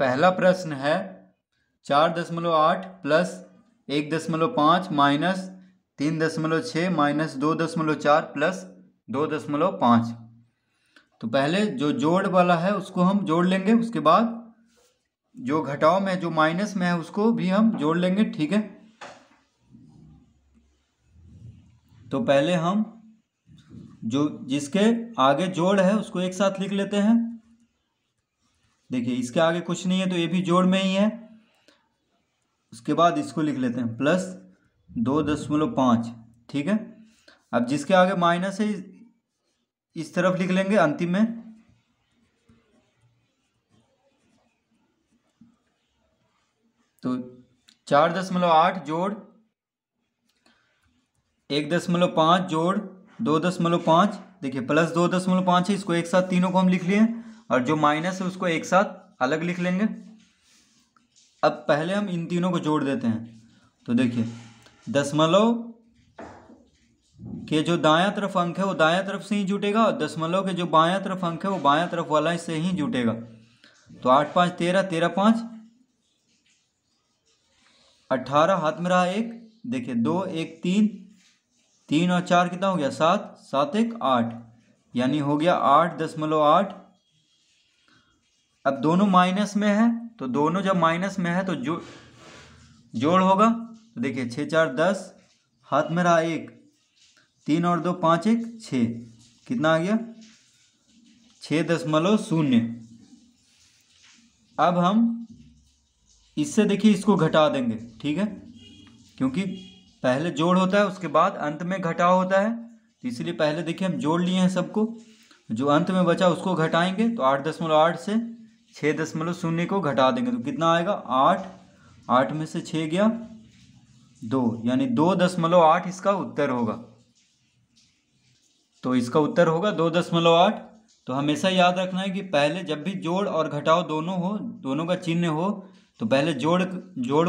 पहला प्रश्न है चार दशमलव आठ प्लस एक दशमलव पाँच माइनस तीन दशमलव छः माइनस दो दशमलव चार प्लस दो दशमलव पाँच तो पहले जो जोड़ वाला है उसको हम जोड़ लेंगे उसके बाद जो घटाव में जो माइनस में है उसको भी हम जोड़ लेंगे ठीक है तो पहले हम जो जिसके आगे जोड़ है उसको एक साथ लिख लेते हैं देखिए इसके आगे कुछ नहीं है तो ये भी जोड़ में ही है उसके बाद इसको लिख लेते हैं प्लस दो दशमलव पाँच ठीक है अब जिसके आगे माइनस है इस तरफ लिख लेंगे अंतिम में तो चार दशमलव आठ जोड़ एक दशमलव पाँच जोड़ दो दशमलव पाँच देखिए प्लस दो दशमलव पाँच है इसको एक साथ तीनों को हम लिख लिए और जो माइनस है उसको एक साथ अलग लिख लेंगे अब पहले हम इन तीनों को जोड़ देते हैं तो देखिए दशमलव के जो दायां तरफ अंक है वो दायां तरफ से ही जुटेगा और दशमलव के जो बायां तरफ अंक है वो बायां तरफ वाला से ही जुटेगा तो आठ पाँच तेरह तेरह पाँच अट्ठारह हाथ में रहा एक देखिए दो एक तीन तीन और चार कितना हो गया सात सात एक आठ यानी हो गया आठ दशमलव आठ अब दोनों माइनस में है तो दोनों जब माइनस में है तो जो जोड़ होगा तो देखिए छः चार दस हाथ में रहा एक तीन और दो पाँच एक छः कितना आ गया छः दशमलव शून्य अब हम इससे देखिए इसको घटा देंगे ठीक है क्योंकि पहले जोड़ होता है उसके बाद अंत में घटाव होता है तो इसलिए पहले देखिए हम जोड़ लिए हैं सबको जो अंत में बचा उसको घटाएंगे तो आठ दशमलव आठ से छः दशमलव शून्य को घटा देंगे तो कितना आएगा आठ आठ में से छः गया दो यानी दो दशमलव आठ इसका उत्तर होगा तो इसका उत्तर होगा दो दशमलव आठ तो हमेशा याद रखना है कि पहले जब भी जोड़ और घटाओ दोनों हो दोनों का चिन्ह हो तो पहले जोड़ जोड़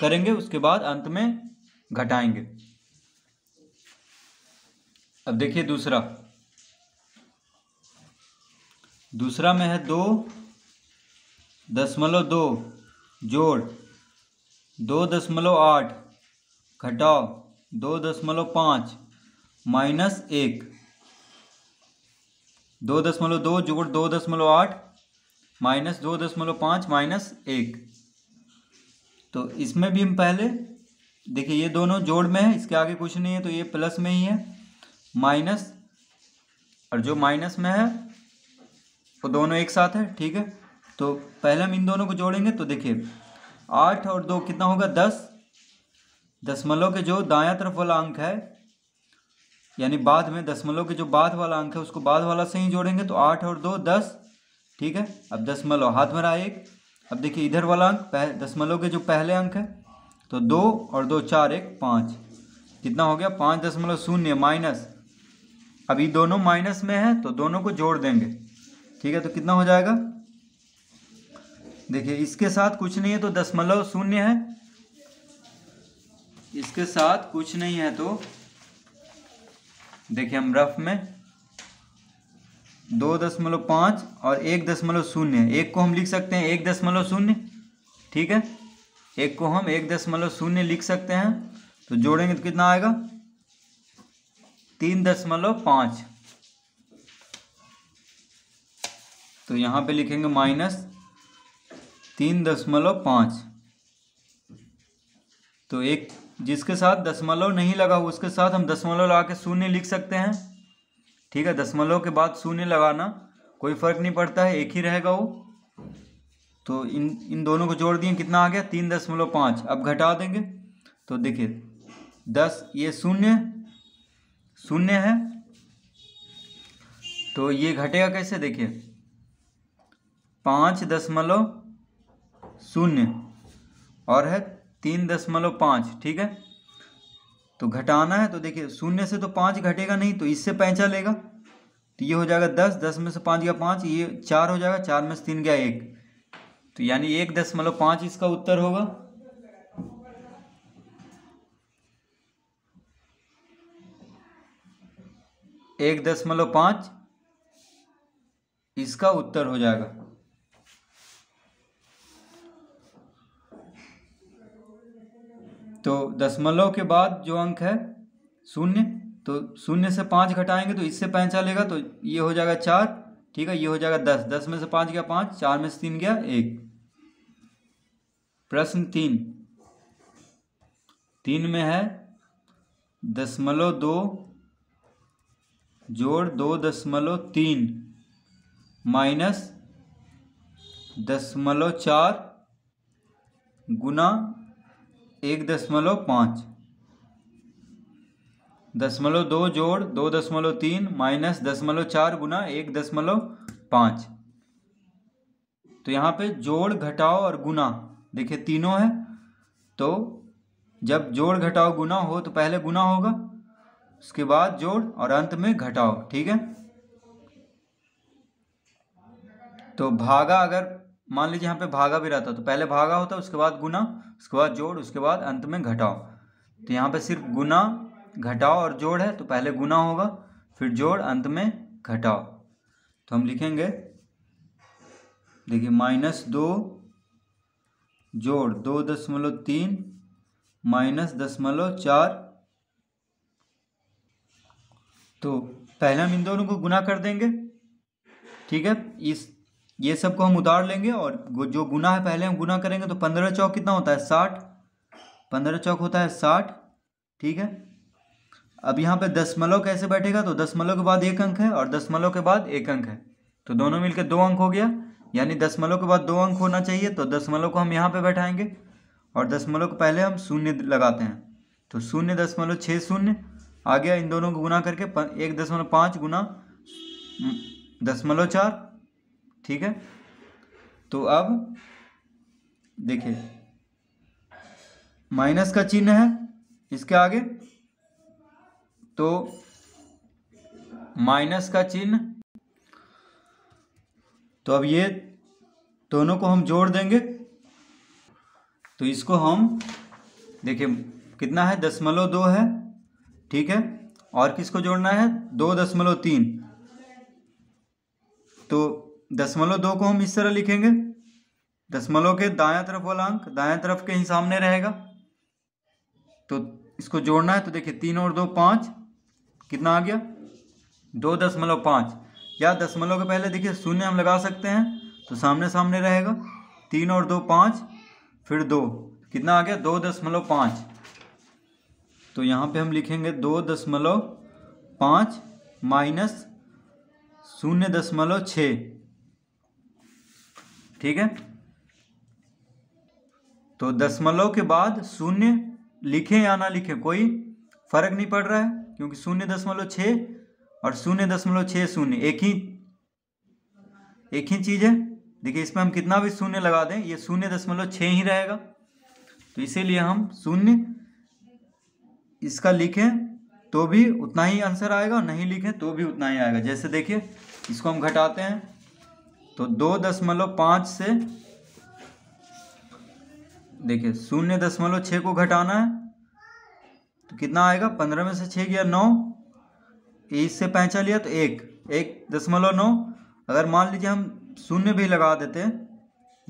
करेंगे उसके बाद अंत में घटाएंगे अब देखिए दूसरा दूसरा में है दो दशमलव दो जोड़ दो दशमलव आठ घटाओ दो दशमलव पाँच माइनस एक दो दशमलव दो जोड़ दो दशमलव आठ माइनस दो दशमलव पाँच माइनस एक तो इसमें भी हम पहले देखिए ये दोनों जोड़ में है इसके आगे कुछ नहीं है तो ये प्लस में ही है माइनस और जो माइनस में है वो तो दोनों एक साथ है ठीक है तो पहले हम इन दोनों को जोड़ेंगे तो देखिए आठ और दो कितना होगा दस दसमलव के जो दाया तरफ वाला अंक है यानी बाद में दसमलव के जो बाद वाला अंक है उसको बाद वाला से ही जोड़ेंगे तो आठ और दो दस ठीक है अब दसमलव हाथ में रहा एक अब देखिए इधर वाला अंक दसमलव के जो पहले अंक है तो दो और दो चार एक पाँच कितना हो गया पाँच दशमलव शून्य माइनस अभी दोनों माइनस में है तो दोनों को जोड़ देंगे ठीक है तो कितना हो जाएगा देखिए इसके साथ कुछ नहीं है तो दशमलव शून्य है इसके साथ कुछ नहीं है तो देखिए हम रफ में दो दशमलव पाँच और एक दशमलव शून्य एक को हम लिख सकते हैं एक दशमलव शून्य ठीक है एक को हम एक दशमलव शून्य लिख सकते हैं तो जोड़ेंगे तो कितना आएगा तीन दशमलव पाँच तो यहाँ पे लिखेंगे माइनस तीन दशमलव पाँच तो एक जिसके साथ दशमलव नहीं लगा उसके साथ हम दशमलव लगा के शून्य लिख सकते हैं ठीक है दशमलव के बाद शून्य लगाना कोई फर्क नहीं पड़ता है एक ही रहेगा वो तो इन इन दोनों को जोड़ दिए कितना आ गया तीन दशमलव पाँच अब घटा देंगे तो देखिए दस ये शून्य शून्य है तो ये घटेगा कैसे देखिए पाँच दशमलव शून्य और है तीन दशमलव पाँच ठीक है तो घटाना है तो देखिए शून्य से तो पाँच घटेगा नहीं तो इससे पैंचा लेगा तो ये हो जाएगा दस दस में से पाँच गया पाँच ये चार हो जाएगा चार में से तीन गया एक तो यानी एक दशमलव पाँच इसका उत्तर होगा एक दशमलव पाँच इसका उत्तर हो जाएगा तो दशमलव के बाद जो अंक है शून्य तो शून्य से पाँच घटाएंगे तो इससे पाँच चलेगा तो ये हो जाएगा चार ठीक है ये हो जाएगा दस दस में से पाँच गया पाँच चार में से तीन गया एक प्रश्न तीन तीन में है दशमलव दो जोड़ दो दशमलव तीन माइनस दशमलव चार गुना एक दशमलव पाँच दशमलव दो जोड़ दो दशमलव तीन माइनस दशमलव चार गुना एक दशमलव पाँच तो यहाँ पे जोड़ घटाओ और गुना देखिए तीनों है तो जब जोड़ घटाओ गुना हो तो पहले गुना होगा उसके बाद जोड़ और अंत में घटाओ ठीक है तो भागा अगर मान लीजिए यहाँ पे भागा भी रहता तो पहले भागा होता उसके बाद गुना उसके बाद जोड़ उसके बाद अंत में घटाओ तो यहाँ पे सिर्फ गुना घटाओ और जोड़ है तो पहले गुना होगा फिर जोड़ अंत में घटाओ तो हम लिखेंगे देखिए माइनस दो जोड़ दो दशमलव तीन माइनस दशमलव चार तो पहले हम इन दोनों को गुना कर देंगे ठीक है इस ये सब को हम उतार लेंगे और जो गुना है पहले हम गुना करेंगे तो पंद्रह चौक कितना होता है साठ पंद्रह चौक होता है साठ ठीक है अब यहाँ पे दसमलव कैसे बैठेगा तो दसमलव के बाद एक अंक है और दसमलव के बाद एक अंक है तो दोनों मिलकर दो अंक हो गया यानी दसमलव के बाद दो अंक होना चाहिए तो दसमलव को हम यहाँ पे बैठाएंगे और दसमलव को पहले हम शून्य लगाते हैं तो शून्य दशमलव छः शून्य आ गया इन दोनों को गुना करके एक दशमलव पाँच गुना दशमलव चार ठीक है तो अब देखिए माइनस का चिन्ह है इसके आगे तो माइनस का चिन्ह तो अब ये दोनों को हम जोड़ देंगे तो इसको हम देखिए कितना है दशमलव दो है ठीक है और किसको जोड़ना है दो दशमलव तीन तो दशमलव दो को हम इस तरह लिखेंगे दशमलव के दायां तरफ वाला अंक दायां तरफ के ही सामने रहेगा तो इसको जोड़ना है तो देखिए तीन और दो पाँच कितना आ गया दो दशमलव पाँच या दशमलव के पहले देखिए शून्य हम लगा सकते हैं तो सामने सामने रहेगा तीन और दो पाँच फिर दो कितना आ गया दो दशमलव पाँच तो यहाँ पे हम लिखेंगे दो दशमलव पाँच माइनस शून्य दशमलव छः ठीक है तो दशमलव के बाद शून्य लिखे या ना लिखे कोई फर्क नहीं पड़ रहा है क्योंकि शून्य दशमलव छ और शून्य दशमलव छ शून्य एक ही एक ही चीज़ है देखिए इसमें हम कितना भी शून्य लगा दें ये शून्य दशमलव छ ही रहेगा तो इसीलिए हम शून्य इसका लिखें तो भी उतना ही आंसर आएगा नहीं लिखें तो भी उतना ही आएगा जैसे देखिए इसको हम घटाते हैं तो दो दशमलव पाँच से देखिए शून्य दशमलव छः को घटाना है तो कितना आएगा पंद्रह में से छः गया नौ तेईस से पैंचा लिया तो एक एक दशमलव नौ अगर मान लीजिए हम शून्य भी लगा देते हैं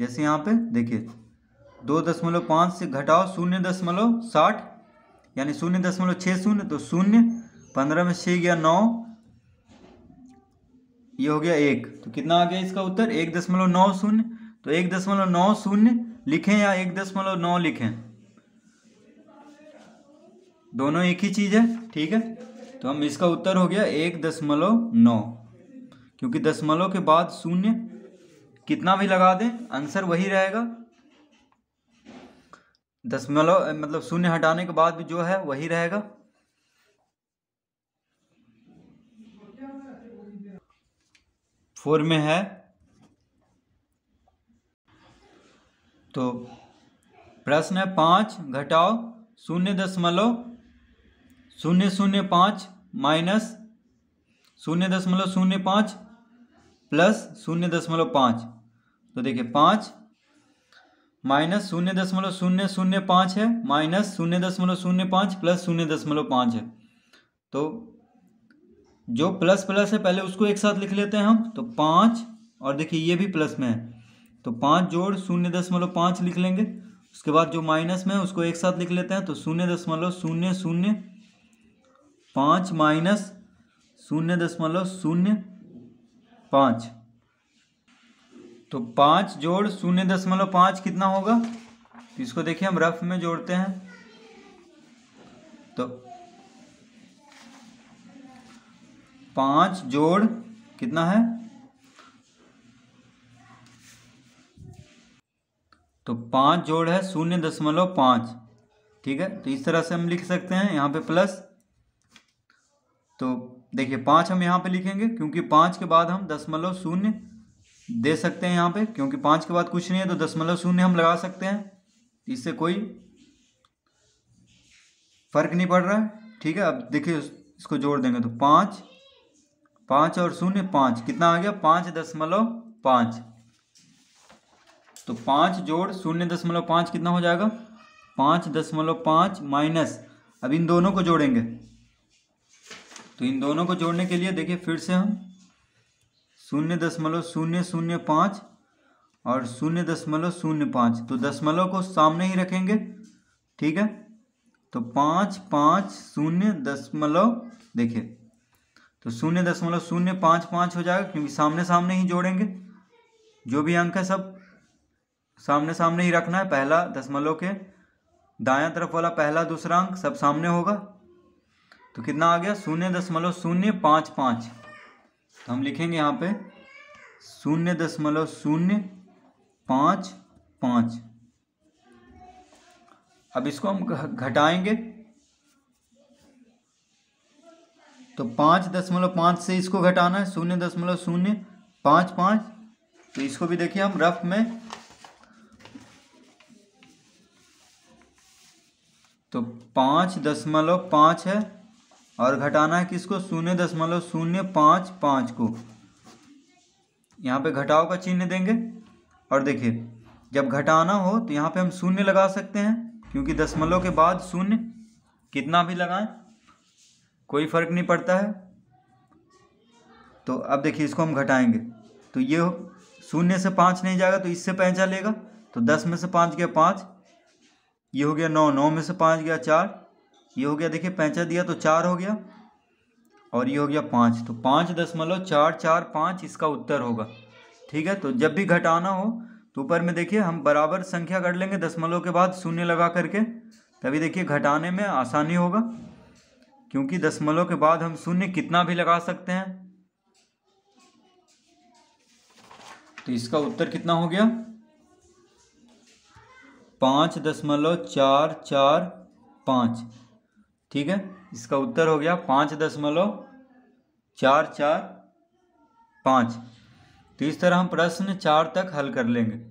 जैसे यहाँ पे देखिए दो दशमलव पाँच से घटाओ शून्य दशमलव साठ यानी शून्य दशमलव छः शून्य तो शून्य पंद्रह में छः गया नौ ये हो गया एक तो कितना आ गया इसका उत्तर एक दशमलव नौ शून्य तो एक दशमलव नौ शून्य लिखें या एक दशमलव नौ लिखें दोनों एक ही चीज़ है ठीक है तो हम इसका उत्तर हो गया एक दशमलव नौ क्योंकि दशमलव के बाद शून्य कितना भी लगा दें आंसर वही रहेगा दशमलव मतलब शून्य हटाने के बाद भी जो है वही रहेगा फोर में है तो प्रश्न है पाँच घटाओ शून्य दशमलव शून्य शून्य पाँच माइनस शून्य दशमलव शून्य पाँच प्लस शून्य दशमलव पाँच तो देखिए पाँच माइनस शून्य दशमलव शून्य शून्य पाँच है माइनस शून्य दशमलव शून्य पाँच प्लस शून्य दशमलव पाँच है तो जो प्लस प्लस है पहले उसको एक साथ लिख लेते हैं हम तो पाँच और देखिए ये भी प्लस में है तो पाँच जोड़ शून्य दशमलव पाँच लिख लेंगे उसके बाद जो माइनस में है उसको एक साथ लिख लेते हैं तो शून्य दशमलव शून्य शून्य पाँच माइनस शून्य दशमलव शून्य पाँच तो पाँच जोड़ शून्य दशमलव पाँच कितना होगा तो इसको देखिए हम रफ में जोड़ते हैं तो पांच जोड़ कितना है तो पांच जोड़ है शून्य दशमलव पांच ठीक है तो इस तरह से हम लिख सकते हैं यहां पे प्लस तो देखिए पांच हम यहां पे लिखेंगे क्योंकि पांच के बाद हम दशमलव शून्य दे सकते हैं यहां पे क्योंकि पांच के बाद कुछ नहीं है तो दशमलव शून्य हम लगा सकते हैं इससे कोई फर्क नहीं पड़ रहा है ठीक है अब देखिए इसको जोड़ देंगे तो पांच पाँच और शून्य पाँच कितना आ गया पाँच दशमलव पाँच तो पाँच जोड़ शून्य दशमलव पाँच कितना हो जाएगा पाँच दशमलव पाँच माइनस अब इन दोनों को जोड़ेंगे तो इन दोनों को जोड़ने के लिए देखिए फिर से हम शून्य दशमलव शून्य शून्य पाँच और शून्य दशमलव शून्य पाँच तो दशमलव को सामने ही रखेंगे ठीक है तो पाँच पाँच शून्य दशमलव देखिए तो शून्य दशमलव शून्य पाँच पाँच हो जाएगा क्योंकि सामने सामने ही जोड़ेंगे जो भी अंक है सब सामने सामने ही रखना है पहला दशमलव के दायां तरफ वाला पहला दूसरा अंक सब सामने होगा तो कितना आ गया शून्य दशमलव शून्य पाँच पाँच तो हम लिखेंगे यहाँ पे शून्य दशमलव शून्य पाँच पाँच अब इसको हम घटाएंगे तो पाँच दशमलव पाँच से इसको घटाना है शून्य दशमलव शून्य पाँच पाँच तो इसको भी देखिए हम रफ में तो पाँच दशमलव पाँच है और घटाना है किसको शून्य दशमलव शून्य पाँच पाँच को यहाँ पे घटाव का चिन्ह देंगे और देखिए जब घटाना हो तो यहाँ पे हम शून्य लगा सकते हैं क्योंकि दशमलव के बाद शून्य कितना भी लगाएं कोई फ़र्क नहीं पड़ता है तो अब देखिए इसको हम घटाएंगे तो ये शून्य से पाँच नहीं जाएगा तो इससे पहचा लेगा तो दस में से पाँच गया पाँच ये हो गया नौ नौ में से पाँच गया चार ये हो गया देखिए पैंचा दिया तो चार हो गया और ये हो गया पाँच तो पाँच दशमलव चार चार पाँच इसका उत्तर होगा ठीक है तो जब भी घटाना हो तो ऊपर में देखिए हम बराबर संख्या कर लेंगे दशमलव के बाद शून्य लगा करके तभी देखिए घटाने में आसानी होगा क्योंकि दशमलव के बाद हम शून्य कितना भी लगा सकते हैं तो इसका उत्तर कितना हो गया पाँच दशमलव चार चार पाँच ठीक है इसका उत्तर हो गया पाँच दशमलव चार चार पाँच तो इस तरह हम प्रश्न चार तक हल कर लेंगे